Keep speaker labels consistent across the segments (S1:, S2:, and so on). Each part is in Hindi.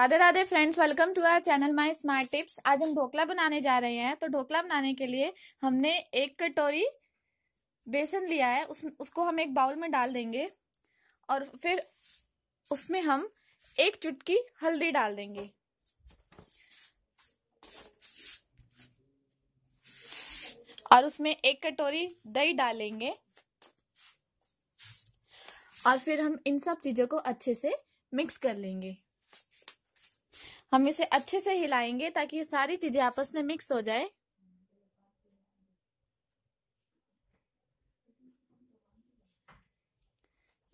S1: Radhe Radhe friends welcome to our channel my smart tips आज हम ढोकला बनाने जा रहे हैं तो ढोकला बनाने के लिए हमने एक कटोरी बेसन लिया है उस उसको हम एक बाउल में डाल देंगे और फिर उसमें हम एक चुटकी हल्दी डाल देंगे और उसमें एक कटोरी दही डालेंगे और फिर हम इन सब चीज़ों को अच्छे से मिक्स कर लेंगे हम इसे अच्छे से हिलाएंगे ताकि ये सारी चीजें आपस में मिक्स हो जाए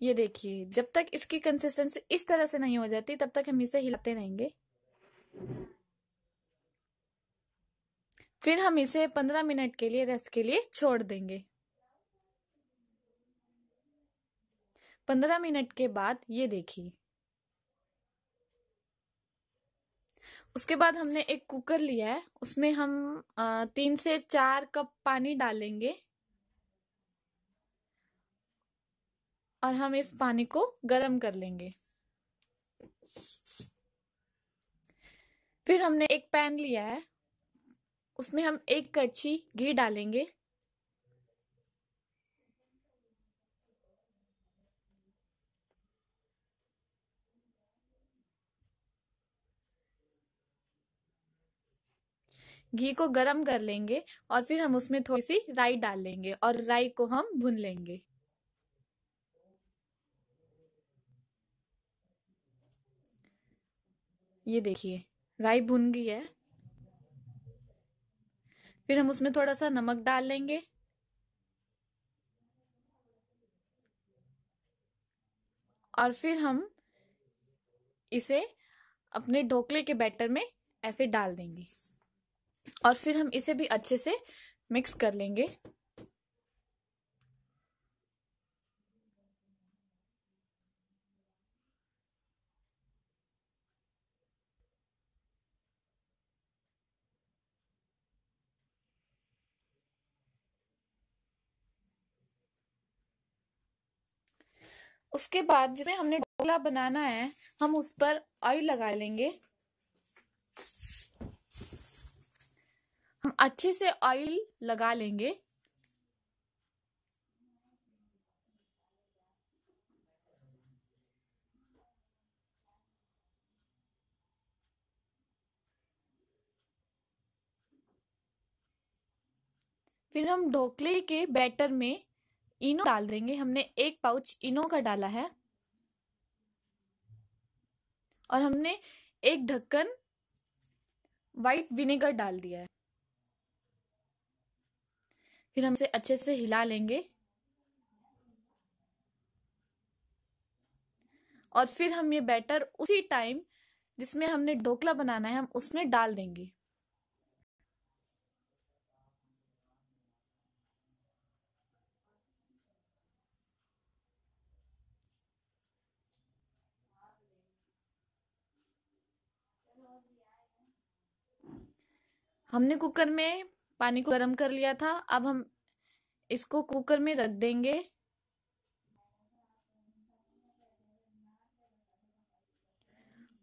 S1: ये देखिए जब तक इसकी कंसिस्टेंसी इस तरह से नहीं हो जाती तब तक हम इसे हिलाते रहेंगे फिर हम इसे पंद्रह मिनट के लिए रेस्ट के लिए छोड़ देंगे पंद्रह मिनट के बाद ये देखिए उसके बाद हमने एक कुकर लिया है उसमें हम तीन से चार कप पानी डालेंगे और हम इस पानी को गर्म कर लेंगे फिर हमने एक पैन लिया है उसमें हम एक कच्ची घी डालेंगे घी को गर्म कर लेंगे और फिर हम उसमें थोड़ी सी राई डाल लेंगे और राई को हम भून लेंगे ये देखिए राई भुन गई है फिर हम उसमें थोड़ा सा नमक डाल लेंगे और फिर हम इसे अपने ढोकले के बैटर में ऐसे डाल देंगे और फिर हम इसे भी अच्छे से मिक्स कर लेंगे उसके बाद जिसमें हमने ढोकला बनाना है हम उस पर ऑयल लगा लेंगे हम अच्छे से ऑयल लगा लेंगे फिर हम ढोकले के बैटर में इनो डाल देंगे हमने एक पाउच इनो का डाला है और हमने एक ढक्कन व्हाइट विनेगर डाल दिया है फिर हम इसे अच्छे से हिला लेंगे और फिर हम ये बैटर उसी टाइम जिसमें हमने ढोकला बनाना है हम उसमें डाल देंगे हमने कुकर में पानी को गर्म कर लिया था अब हम इसको कुकर में रख देंगे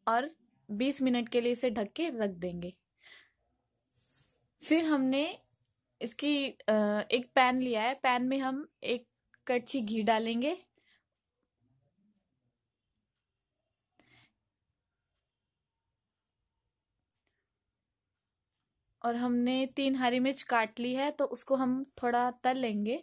S1: और 20 मिनट के लिए इसे ढक के रख देंगे फिर हमने इसकी एक पैन लिया है पैन में हम एक कच्ची घी डालेंगे और हमने तीन हरी मिर्च काट ली है तो उसको हम थोड़ा तल लेंगे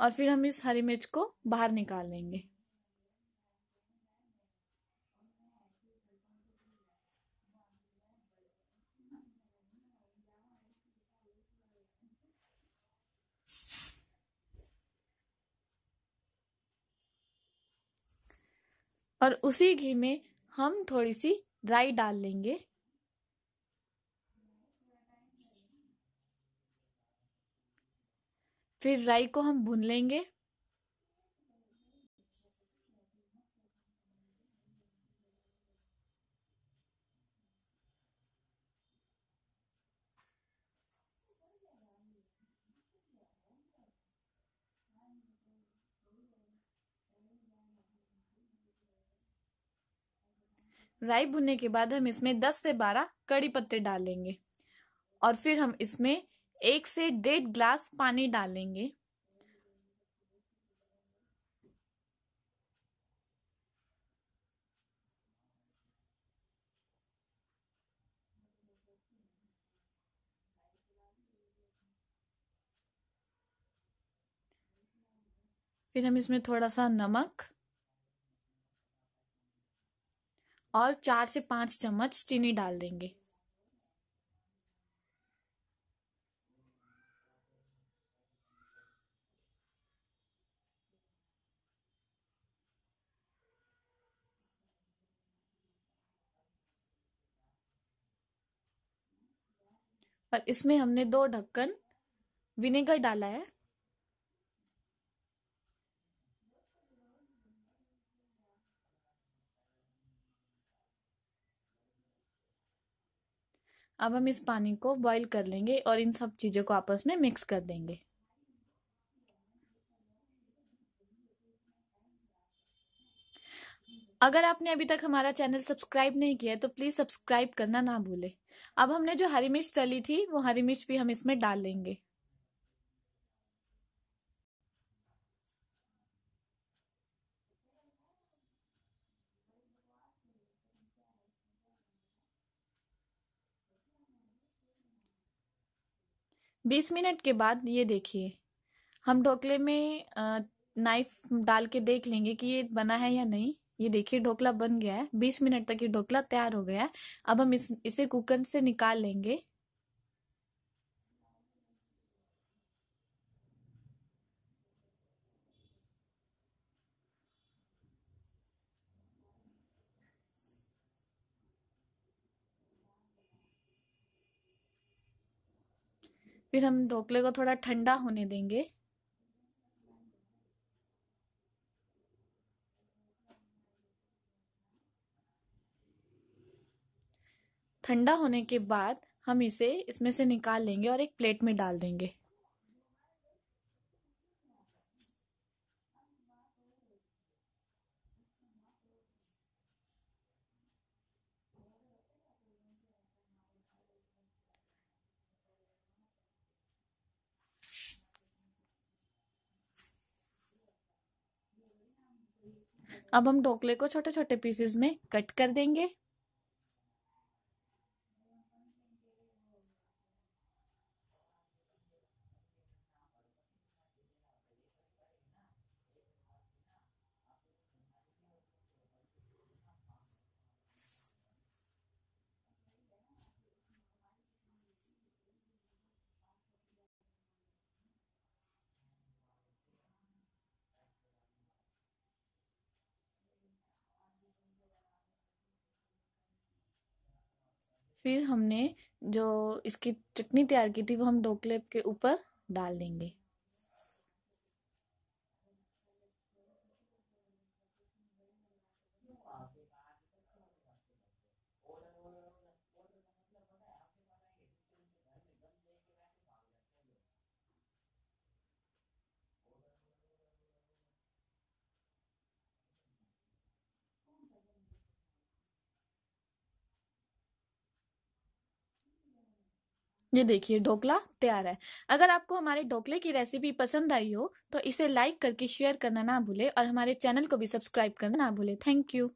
S1: और फिर हम इस हरी मिर्च को बाहर निकाल लेंगे और उसी घी में हम थोड़ी सी राई डाल लेंगे फिर राई को हम भून लेंगे राई भुनने के बाद हम इसमें 10 से 12 कड़ी पत्ते डालेंगे और फिर हम इसमें एक से डेढ़ ग्लास पानी डालेंगे फिर हम इसमें थोड़ा सा नमक और चार से पांच चम्मच चीनी डाल देंगे और इसमें हमने दो ढक्कन विनेगर डाला है अब हम इस पानी को बॉईल कर लेंगे और इन सब चीज़ों को आपस में मिक्स कर देंगे अगर आपने अभी तक हमारा चैनल सब्सक्राइब नहीं किया है तो प्लीज़ सब्सक्राइब करना ना भूले अब हमने जो हरी मिर्च तली थी वो हरी मिर्च भी हम इसमें डाल लेंगे बीस मिनट के बाद ये देखिए हम ढोकले में नाइफ डाल के देख लेंगे कि ये बना है या नहीं ये देखिए ढोकला बन गया है बीस मिनट तक ये ढोकला तैयार हो गया है अब हम इस इसे कुकर से निकाल लेंगे फिर हम ढोकले को थोड़ा ठंडा होने देंगे ठंडा होने के बाद हम इसे इसमें से निकाल लेंगे और एक प्लेट में डाल देंगे अब हम ढोकले को छोटे छोटे पीसेस में कट कर देंगे फिर हमने जो इसकी चटनी तैयार की थी वो हम ढोकले के ऊपर डाल देंगे ये देखिए ढोकला तैयार है अगर आपको हमारे ढोकले की रेसिपी पसंद आई हो तो इसे लाइक करके शेयर करना ना भूले और हमारे चैनल को भी सब्सक्राइब करना ना भूले थैंक यू